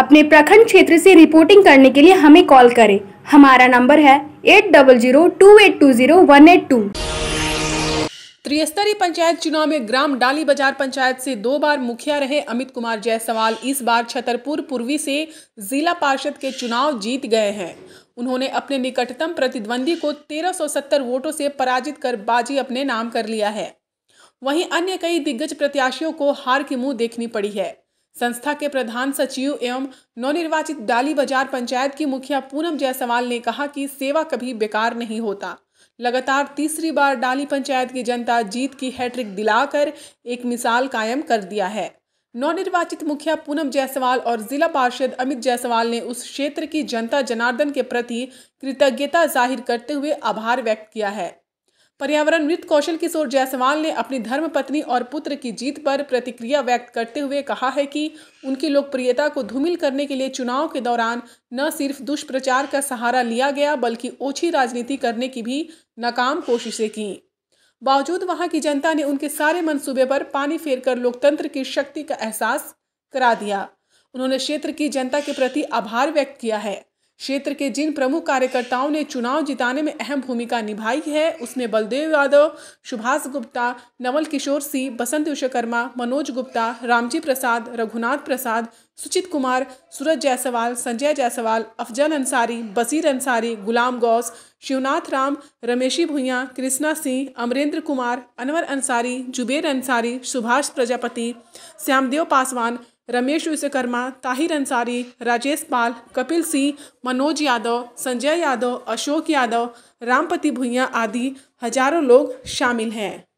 अपने प्रखंड क्षेत्र से रिपोर्टिंग करने के लिए हमें कॉल करें हमारा नंबर है eight double zero two eight two zero one eight two त्रिस्तरीय पंचायत चुनाव में ग्राम डाली बाजार पंचायत से दो बार मुखिया रहे अमित कुमार जायसवाल इस बार छतरपुर पूर्वी से जिला पार्षद के चुनाव जीत गए हैं उन्होंने अपने निकटतम प्रतिद्वंदी को 1370 वोटों से पराजित कर बाजी अपने नाम कर लिया है वहीं अन्य कई दिग्गज प्रत्याशियों को हार की मुंह देखनी पड़ी है संस्था के प्रधान सचिव एवं नवनिर्वाचित डाली बाजार पंचायत की मुखिया पूनम जायसवाल ने कहा कि सेवा कभी बेकार नहीं होता लगातार तीसरी बार डाली पंचायत की जनता जीत की हैट्रिक दिलाकर एक मिसाल कायम कर दिया है नवनिर्वाचित मुखिया पूनम जायसवाल और जिला पार्षद अमित जायसवाल ने उस क्षेत्र की जनता जनार्दन के प्रति कृतज्ञता जाहिर करते हुए आभार व्यक्त किया है पर्यावरण पर्यावरणविद कौशल किशोर जायसवाल ने अपनी धर्म पत्नी और पुत्र की जीत पर प्रतिक्रिया व्यक्त करते हुए कहा है कि उनकी लोकप्रियता को धूमिल करने के लिए चुनाव के दौरान न सिर्फ दुष्प्रचार का सहारा लिया गया बल्कि ओछी राजनीति करने की भी नाकाम कोशिशें की बावजूद वहां की जनता ने उनके सारे मनसूबे पर पानी फेर लोकतंत्र की शक्ति का एहसास करा दिया उन्होंने क्षेत्र की जनता के प्रति आभार व्यक्त किया है क्षेत्र के जिन प्रमुख कार्यकर्ताओं ने चुनाव जिताने में अहम भूमिका निभाई है उसमें बलदेव यादव सुभाष गुप्ता नवल किशोर सिंह बसंत विश्वकर्मा मनोज गुप्ता रामजी प्रसाद रघुनाथ प्रसाद सुचित कुमार सूरज जायसवाल संजय जायसवाल अफजल अंसारी बसीर अंसारी गुलाम गौस शिवनाथ राम रमेशी भुइया कृष्णा सिंह अमरेंद्र कुमार अनवर अंसारी जुबेर अंसारी सुभाष प्रजापति श्यामदेव पासवान रमेश विश्वकर्मा ताहिर अंसारी राजेश पाल कपिल सिंह मनोज यादव संजय यादव अशोक यादव रामपति भुइया आदि हजारों लोग शामिल हैं